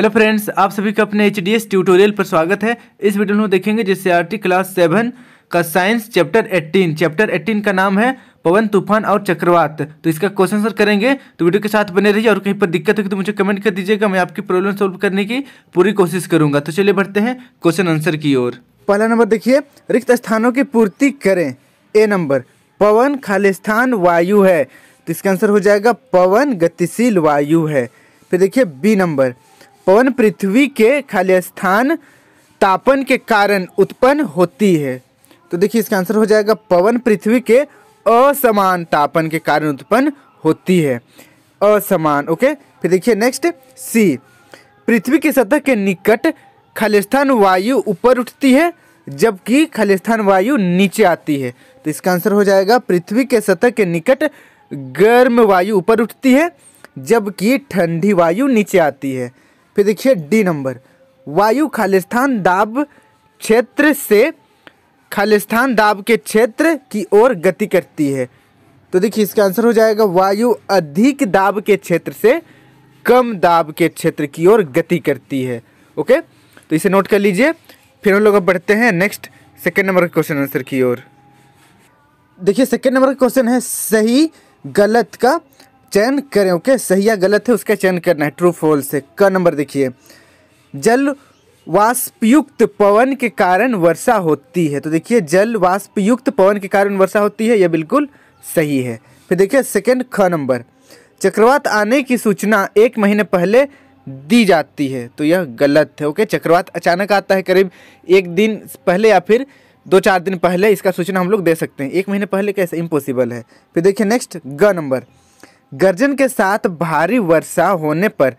hello friends आप सभी का अपने एच डी एस ट्यूटोरियल पर स्वागत है इस वीडियो में देखेंगे जिससे आर टी क्लास सेवन का science chapter eighteen chapter eighteen का नाम है पवन तूफान और चक्रवात तो इसका क्वेश्चन आंसर करेंगे तो वीडियो के साथ बने रहिए और कहीं पर दिक्कत होगी तो मुझे कमेंट कर दीजिएगा मैं आपकी प्रॉब्लम सॉल्व करने की पूरी कोशिश करूंगा तो चलिए बढ़ते हैं क्वेश्चन आंसर की ओर पहला नंबर देखिए रिक्त स्थानों की पूर्ति करें ए नंबर पवन खालिस्थान वायु है तो इसका आंसर हो जाएगा पवन गतिशील वायु है फिर देखिए बी नंबर पवन पृथ्वी के खाली स्थान तापन के कारण उत्पन्न होती है तो देखिए इसका आंसर हो जाएगा पवन पृथ्वी के असमान तापन के कारण उत्पन्न होती है असमान ओके फिर देखिए नेक्स्ट सी पृथ्वी की सतह के निकट खालिस्थान वायु ऊपर उठती है जबकि खालिस्थान वायु नीचे आती है तो इसका आंसर हो जाएगा पृथ्वी के सतह के निकट गर्म वायु ऊपर उठती है जबकि ठंडी वायु नीचे आती है फिर देखिए डी नंबर वायु खालिस्थान दाब क्षेत्र से खालिस्थान दाब के क्षेत्र की ओर गति करती है तो देखिए इसका आंसर हो जाएगा वायु अधिक दाब के क्षेत्र से कम दाब के क्षेत्र की ओर गति करती है ओके तो इसे नोट कर लीजिए फिर हम लोग अब बढ़ते हैं नेक्स्ट सेकेंड नंबर के क्वेश्चन आंसर की ओर देखिए सेकेंड नंबर का क्वेश्चन है सही गलत का चयन करें ओके सही या गलत है उसका चयन करना है ट्रू फॉल्स से क नंबर देखिए जल वाष्पयुक्त पवन के कारण वर्षा होती है तो देखिए जल वाष्पयुक्त पवन के कारण वर्षा होती है यह बिल्कुल सही है फिर देखिए सेकेंड ख नंबर चक्रवात आने की सूचना एक महीने पहले दी जाती है तो यह गलत है ओके चक्रवात अचानक आता है करीब एक दिन पहले या फिर दो चार दिन पहले इसका सूचना हम लोग दे सकते हैं एक महीने पहले कैसे इम्पॉसिबल है फिर देखिए नेक्स्ट ग नंबर गर्जन के साथ भारी वर्षा होने पर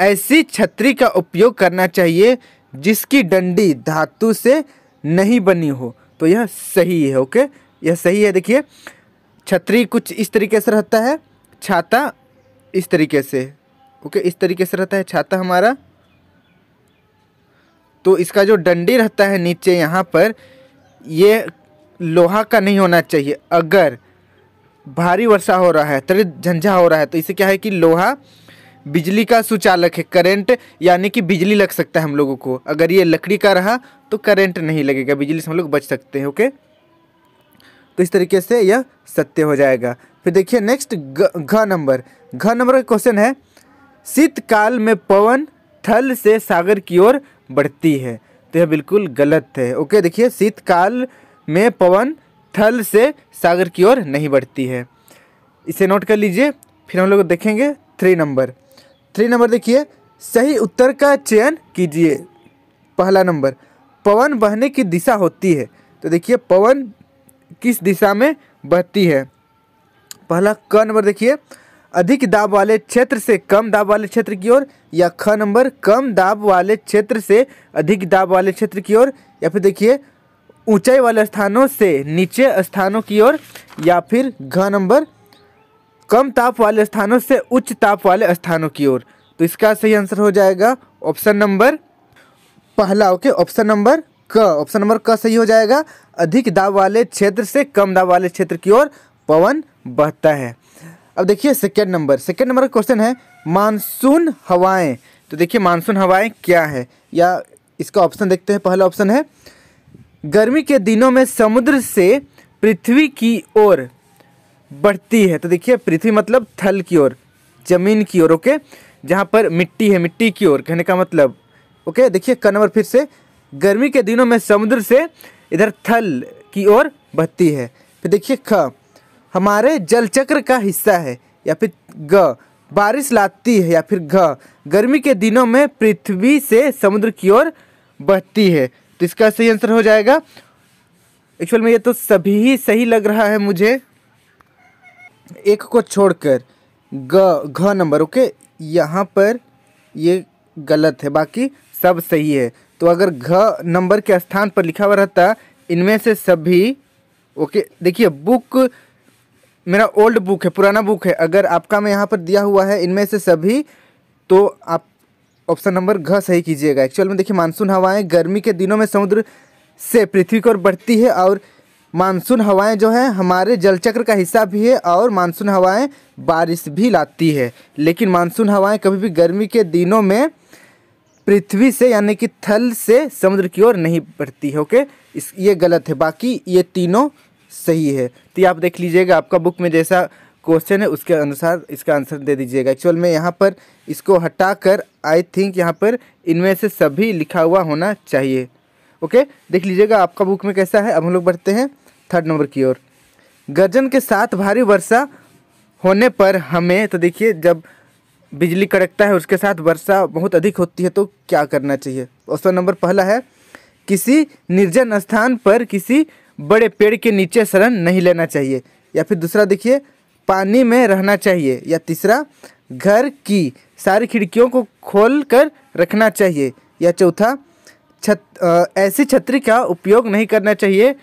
ऐसी छतरी का उपयोग करना चाहिए जिसकी डंडी धातु से नहीं बनी हो तो यह सही है ओके यह सही है देखिए छतरी कुछ इस तरीके से रहता है छाता इस तरीके से ओके इस तरीके से रहता है छाता हमारा तो इसका जो डंडी रहता है नीचे यहाँ पर यह लोहा का नहीं होना चाहिए अगर भारी वर्षा हो रहा है त्वरित झंझा हो रहा है तो इससे क्या है कि लोहा बिजली का सुचालक है करंट यानी कि बिजली लग सकता है हम लोगों को अगर ये लकड़ी का रहा तो करंट नहीं लगेगा बिजली से हम लोग बच सकते हैं ओके तो इस तरीके से यह सत्य हो जाएगा फिर देखिए नेक्स्ट घ नंबर घ नंबर का क्वेश्चन है शीतकाल में पवन थल से सागर की ओर बढ़ती है तो यह बिल्कुल गलत है ओके देखिए शीतकाल में पवन स्थल से सागर की ओर नहीं बढ़ती है इसे नोट कर लीजिए फिर हम लोग देखेंगे थ्री नंबर थ्री नंबर देखिए सही उत्तर का चयन कीजिए पहला नंबर पवन बहने की दिशा होती है तो देखिए पवन किस दिशा में बहती है पहला क नंबर देखिए अधिक दाब वाले क्षेत्र से कम दाब वाले क्षेत्र की ओर या ख नंबर कम दाब वाले क्षेत्र से अधिक दाब वाले क्षेत्र की ओर या फिर देखिए ऊंचाई वाले स्थानों से नीचे स्थानों की ओर या फिर घ नंबर कम ताप वाले स्थानों से उच्च ताप वाले स्थानों की ओर तो इसका सही आंसर हो जाएगा ऑप्शन नंबर पहला ओके ऑप्शन नंबर क ऑप्शन नंबर क सही हो जाएगा अधिक दाब वाले क्षेत्र से कम दाब वाले क्षेत्र की ओर पवन बहता है अब देखिए सेकेंड नंबर सेकेंड नंबर का क्वेश्चन है मानसून हवाएं तो देखिए मानसून हवाएं क्या है या इसका ऑप्शन देखते हैं पहला ऑप्शन है गर्मी के दिनों में समुद्र से पृथ्वी की ओर बढ़ती है तो देखिए पृथ्वी मतलब थल की ओर जमीन की ओर ओके जहाँ पर मिट्टी है मिट्टी की ओर कहने का मतलब ओके देखिए कनवर फिर से गर्मी के दिनों में समुद्र से इधर थल की ओर बढ़ती है फिर देखिए ख हमारे जलचक्र का हिस्सा है या फिर ग बारिश लाती है या फिर घ गर्मी के दिनों में पृथ्वी से समुद्र की ओर बढ़ती है तो इसका सही आंसर हो जाएगा एक्चुअल में ये तो सभी ही सही लग रहा है मुझे एक को छोड़कर ग घ नंबर ओके यहाँ पर ये गलत है बाकी सब सही है तो अगर घ नंबर के स्थान पर लिखा हुआ रहता इनमें से सभी ओके देखिए बुक मेरा ओल्ड बुक है पुराना बुक है अगर आपका मैं यहाँ पर दिया हुआ है इनमें से सभी तो आप ऑप्शन नंबर घ सही कीजिएगा एक्चुअल में देखिए मानसून हवाएं गर्मी के दिनों में समुद्र से पृथ्वी की ओर बढ़ती है और मानसून हवाएं जो हैं हमारे जलचक्र का हिस्सा भी है और मानसून हवाएं बारिश भी लाती है लेकिन मानसून हवाएं कभी भी गर्मी के दिनों में पृथ्वी से यानी कि थल से समुद्र की ओर नहीं बढ़ती है ओके इस ये गलत है बाकी ये तीनों सही है तो ये आप देख लीजिएगा आपका बुक में जैसा क्वेश्चन है उसके अनुसार इसका आंसर दे दीजिएगा एक्चुअल में यहाँ पर इसको हटा कर आई थिंक यहाँ पर इनमें से सभी लिखा हुआ होना चाहिए ओके देख लीजिएगा आपका बुक में कैसा है अब हम लोग बढ़ते हैं थर्ड नंबर की ओर गर्जन के साथ भारी वर्षा होने पर हमें तो देखिए जब बिजली कड़कता है उसके साथ वर्षा बहुत अधिक होती है तो क्या करना चाहिए ऑप्शन नंबर पहला है किसी निर्जन स्थान पर किसी बड़े पेड़ के नीचे शरण नहीं लेना चाहिए या फिर दूसरा देखिए पानी में रहना चाहिए या तीसरा घर की सारी खिड़कियों को खोल कर रखना चाहिए या चौथा छत ऐसी छतरी का उपयोग नहीं करना चाहिए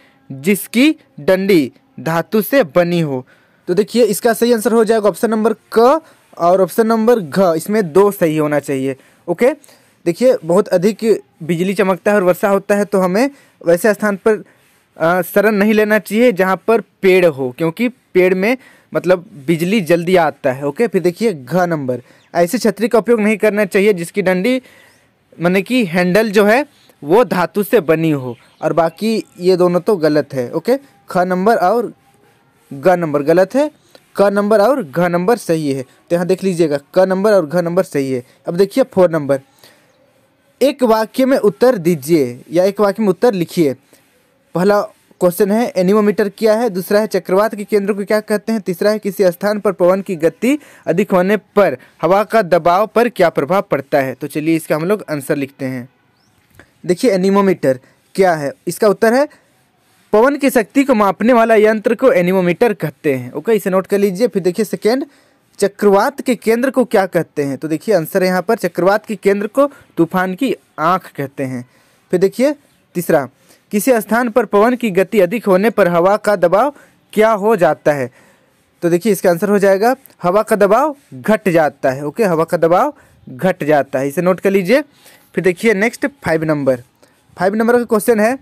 जिसकी डंडी धातु से बनी हो तो देखिए इसका सही आंसर हो जाएगा ऑप्शन नंबर क और ऑप्शन नंबर घ इसमें दो सही होना चाहिए ओके देखिए बहुत अधिक बिजली चमकता है और वर्षा होता है तो हमें वैसे स्थान पर शरण नहीं लेना चाहिए जहाँ पर पेड़ हो क्योंकि पेड़ में मतलब बिजली जल्दी आता है ओके फिर देखिए घ नंबर ऐसी छतरी का उपयोग नहीं करना चाहिए जिसकी डंडी मैंने कि हैंडल जो है वो धातु से बनी हो और बाकी ये दोनों तो गलत है ओके ख नंबर और ग नंबर गलत है क नंबर और घ नंबर सही है तो यहाँ देख लीजिएगा क नंबर और घ नंबर सही है अब देखिए फोर नंबर एक वाक्य में उत्तर दीजिए या एक वाक्य में उत्तर लिखिए पहला क्वेश्चन है एनिमोमीटर क्या है दूसरा है चक्रवात के केंद्र को क्या कहते हैं तीसरा है किसी स्थान पर पवन की गति अधिक होने पर हवा का दबाव पर क्या प्रभाव पड़ता है तो चलिए इसका हम लोग आंसर लिखते हैं देखिए एनिमोमीटर क्या है इसका उत्तर है पवन की शक्ति को मापने वाला यंत्र को एनिमोमीटर कहते हैं ओके इसे नोट कर लीजिए फिर देखिए सेकेंड चक्रवात के केंद्र को क्या कहते हैं तो देखिए आंसर है यहाँ पर चक्रवात के केंद्र को तूफान की आँख कहते हैं फिर देखिए तीसरा किसी स्थान पर पवन की गति अधिक होने पर हवा का दबाव क्या हो जाता है तो देखिए इसका आंसर हो जाएगा हवा का दबाव घट जाता है ओके हवा का दबाव घट जाता है इसे नोट कर लीजिए फिर देखिए next five number five number का क्वेश्चन है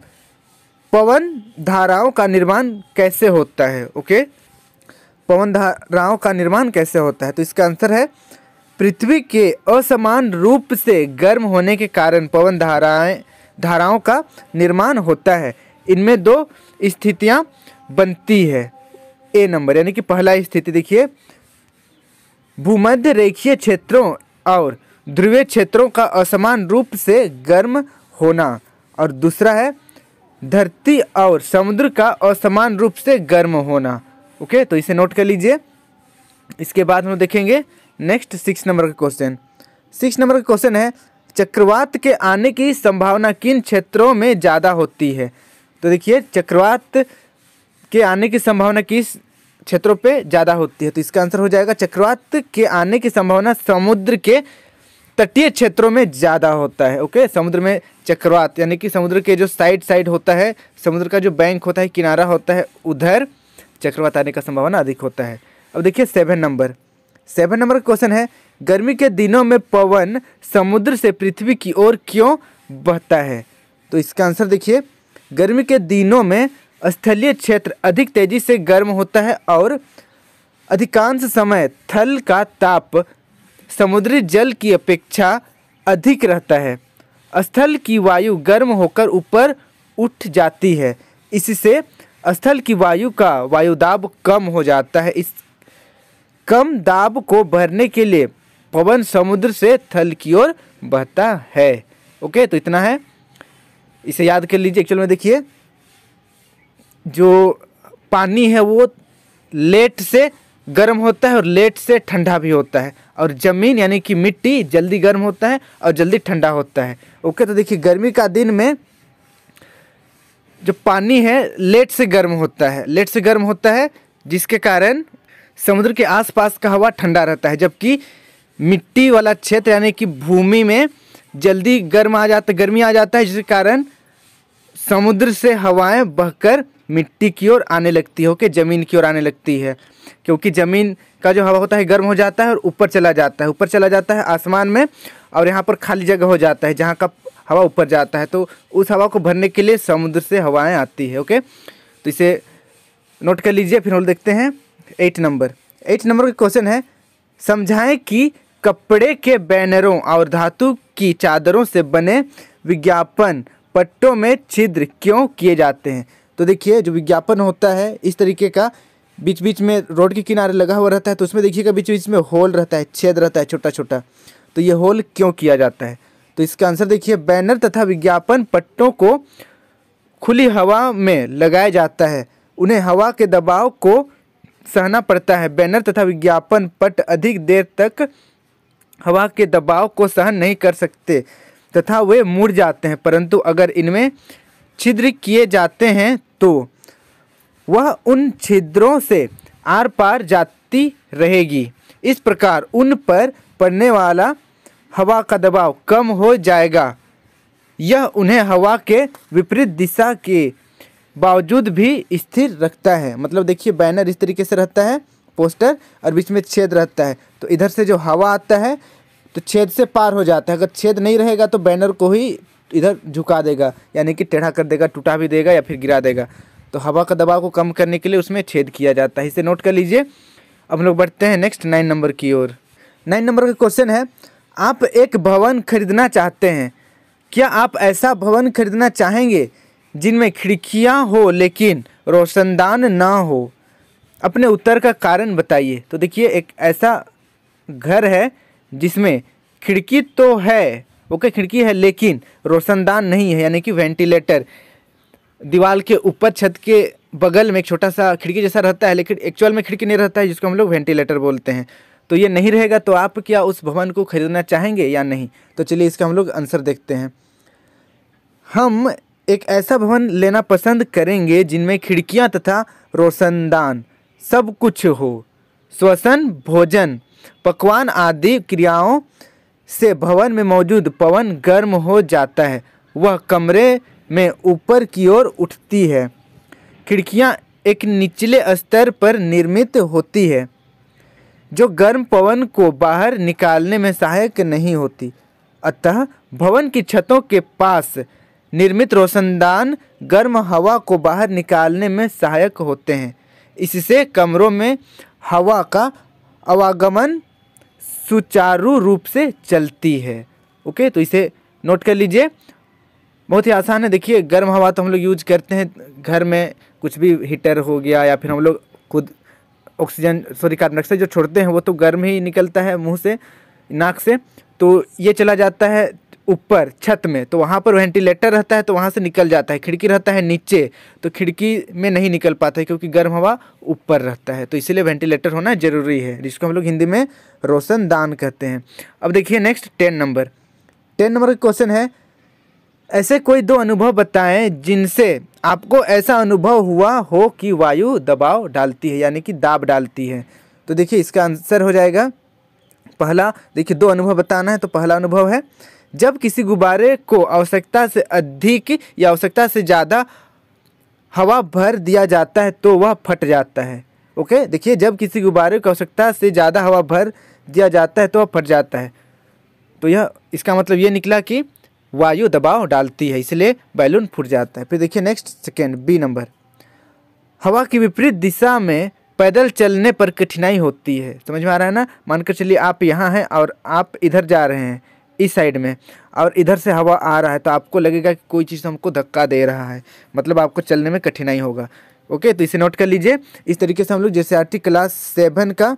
पवन धाराओं का निर्माण कैसे होता है ओके पवन धाराओं का निर्माण कैसे होता है तो इसका आंसर है पृथ्वी के असमान रूप से गर्म होने के कारण पवन धाराएं धाराओं का निर्माण होता है इनमें दो स्थितियां बनती है ए नंबर यानी कि पहला स्थिति देखिए भूमध्य रेखीय क्षेत्रों और ध्रुवीय क्षेत्रों का असमान रूप से गर्म होना और दूसरा है धरती और समुद्र का असमान रूप से गर्म होना ओके तो इसे नोट कर लीजिए इसके बाद हम देखेंगे नेक्स्ट सिक्स नंबर का क्वेश्चन सिक्स नंबर का क्वेश्चन है चक्रवात के आने की संभावना किन क्षेत्रों में ज़्यादा होती है तो देखिए चक्रवात के आने की संभावना किस क्षेत्रों पे ज़्यादा होती है तो इसका आंसर हो जाएगा चक्रवात के आने की संभावना समुद्र के तटीय क्षेत्रों में ज़्यादा होता है ओके समुद्र में चक्रवात यानी कि समुद्र के जो साइड साइड होता है समुद्र का जो बैंक होता है किनारा होता है उधर चक्रवात आने का संभावना अधिक होता है अब देखिए सेवन नंबर सेवन नंबर का क्वेश्चन है गर्मी के दिनों में पवन समुद्र से पृथ्वी की ओर क्यों बहता है तो इसका आंसर देखिए गर्मी के दिनों में स्थलीय क्षेत्र अधिक तेजी से गर्म होता है और अधिकांश समय थल का ताप समुद्री जल की अपेक्षा अधिक रहता है स्थल की वायु गर्म होकर ऊपर उठ जाती है इससे स्थल की वायु का वायुदाब कम हो जाता है इस कम दाब को भरने के लिए पवन समुद्र से थल की ओर बहता है ओके तो इतना है इसे याद कर लीजिए एक्चुअल में देखिए जो पानी है वो लेट से गर्म होता है और लेट से ठंडा भी होता है और ज़मीन यानी कि मिट्टी जल्दी गर्म होता है और जल्दी ठंडा होता है ओके तो देखिए गर्मी का दिन में जो पानी है लेट से गर्म होता है लेट से गर्म होता है जिसके कारण समुद्र के आसपास का हवा ठंडा रहता है जबकि मिट्टी वाला क्षेत्र यानी कि भूमि में जल्दी गर्म आ जाता गर्मी आ जाता है जिसके कारण समुद्र से हवाएं बहकर मिट्टी की ओर आने लगती है ओके ज़मीन की ओर आने लगती है क्योंकि ज़मीन का जो हवा होता है गर्म हो जाता है और ऊपर चला जाता है ऊपर चला जाता है आसमान में और यहाँ पर खाली जगह हो जाता है जहाँ का हवा ऊपर जाता है तो उस हवा को भरने के लिए समुद्र से हवाएं आती है ओके तो इसे नोट कर लीजिए फिर हम देखते हैं एट नंबर एट नंबर का क्वेश्चन है समझाएं कि कपड़े के बैनरों और धातु की चादरों से बने विज्ञापन पट्टों में छिद्र क्यों किए जाते हैं तो देखिए जो विज्ञापन होता है इस तरीके का बीच बीच में रोड के किनारे लगा हुआ रहता है तो उसमें देखिएगा बीच बीच में होल रहता है छेद रहता है छोटा छोटा तो ये होल क्यों किया जाता है तो इसका आंसर देखिए बैनर तथा विज्ञापन पट्टों को खुली हवा में लगाया जाता है उन्हें हवा के दबाव को सहना पड़ता है बैनर तथा विज्ञापन पट अधिक देर तक हवा के दबाव को सहन नहीं कर सकते तथा वे मुड़ जाते हैं परंतु अगर इनमें छिद्र किए जाते हैं तो वह उन छिद्रों से आर पार जाती रहेगी इस प्रकार उन पर पड़ने वाला हवा का दबाव कम हो जाएगा यह उन्हें हवा के विपरीत दिशा के बावजूद भी स्थिर रखता है मतलब देखिए बैनर इस तरीके से रहता है पोस्टर और बीच में छेद रहता है तो इधर से जो हवा आता है तो छेद से पार हो जाता है अगर छेद नहीं रहेगा तो बैनर को ही इधर झुका देगा यानी कि टेढ़ा कर देगा टूटा भी देगा या फिर गिरा देगा तो हवा का दबाव को कम करने के लिए उसमें छेद किया जाता है इसे नोट कर लीजिए अब हम लोग बढ़ते हैं नेक्स्ट नाइन नंबर की ओर नाइन नंबर का क्वेश्चन है आप एक भवन खरीदना चाहते हैं क्या आप ऐसा भवन खरीदना चाहेंगे जिनमें खिड़कियाँ हो लेकिन रोशनदान ना हो अपने उत्तर का कारण बताइए तो देखिए एक ऐसा घर है जिसमें खिड़की तो है ओके खिड़की है लेकिन रोशनदान नहीं है यानी कि वेंटिलेटर दीवार के ऊपर छत के बगल में एक छोटा सा खिड़की जैसा रहता है लेकिन एक्चुअल में खिड़की नहीं रहता है जिसको हम लोग वेंटिलेटर बोलते हैं तो ये नहीं रहेगा तो आप क्या उस भवन को खरीदना चाहेंगे या नहीं तो चलिए इसका हम लोग आंसर देखते हैं हम एक ऐसा भवन लेना पसंद करेंगे जिनमें खिड़कियां तथा रोशनदान सब कुछ हो श्वसन भोजन पकवान आदि क्रियाओं से भवन में मौजूद पवन गर्म हो जाता है वह कमरे में ऊपर की ओर उठती है खिड़कियाँ एक निचले स्तर पर निर्मित होती है जो गर्म पवन को बाहर निकालने में सहायक नहीं होती अतः भवन की छतों के पास निर्मित रोशनदान गर्म हवा को बाहर निकालने में सहायक होते हैं इससे कमरों में हवा का आवागमन सुचारू रूप से चलती है ओके तो इसे नोट कर लीजिए बहुत ही आसान है देखिए गर्म हवा तो हम लोग यूज करते हैं घर में कुछ भी हीटर हो गया या फिर हम लोग खुद ऑक्सीजन सॉरी कार्बन डाइऑक्साइड जो छोड़ते हैं वो तो गर्म ही निकलता है मुंह से नाक से तो ये चला जाता है ऊपर छत में तो वहाँ पर वेंटिलेटर रहता है तो वहाँ से निकल जाता है खिड़की रहता है नीचे तो खिड़की में नहीं निकल पाता है क्योंकि गर्म हवा ऊपर रहता है तो इसीलिए वेंटिलेटर होना ज़रूरी है जिसको हम लोग हिंदी में रोशन दान कहते हैं अब देखिए next ten number ten number का क्वेश्चन है ऐसे कोई दो अनुभव बताएं जिनसे आपको ऐसा अनुभव हुआ हो कि वायु दबाव डालती है यानी कि दाब डालती है तो देखिए इसका आंसर हो जाएगा पहला देखिए दो अनुभव बताना है तो पहला अनुभव है जब किसी गुब्बारे को आवश्यकता से अधिक या आवश्यकता से ज़्यादा हवा भर दिया जाता है तो वह फट जाता है ओके देखिए जब किसी गुब्बारे को आवश्यकता से ज़्यादा हवा भर दिया जाता है तो वह फट जाता है तो यह इसका मतलब ये निकला कि वायु दबाव डालती है इसलिए बैलून फूट जाता है फिर देखिए नेक्स्ट सेकेंड बी नंबर हवा की विपरीत दिशा में पैदल चलने पर कठिनाई होती है समझ में आ रहा है ना मानकर चलिए आप यहाँ हैं और आप इधर जा रहे हैं इस साइड में और इधर से हवा आ रहा है तो आपको लगेगा कि कोई चीज़ हमको धक्का दे रहा है मतलब आपको चलने में कठिनाई होगा ओके तो इसे नोट कर लीजिए इस तरीके से हम लोग जैसे आर क्लास सेवन का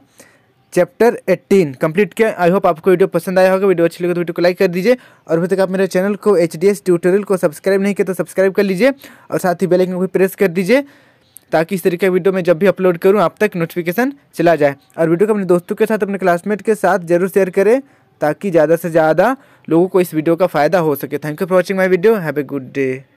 चैप्टर एट्टीन कंप्लीट किया आई होप आपको वीडियो पसंद आया होगा वीडियो अच्छी लगे तो वीडियो को लाइक कर दीजिए और अभी तक आप मेरे चैनल को एच ट्यूटोरियल को सब्सक्राइब नहीं किया तो सब्सक्राइब कर लीजिए और साथ ही बेल आइकन को प्रेस कर दीजिए ताकि इस तरीके का वीडियो मैं जब भी अपलोड करूँ आप तक नोटिफिकेशन चला जाए और वीडियो को अपने दोस्तों के साथ अपने क्लासमेट के साथ जरूर शेयर करें ताकि ज़्यादा से ज़्यादा लोगों को इस वीडियो का फ़ायदा हो सके thank you for watching my video have a good day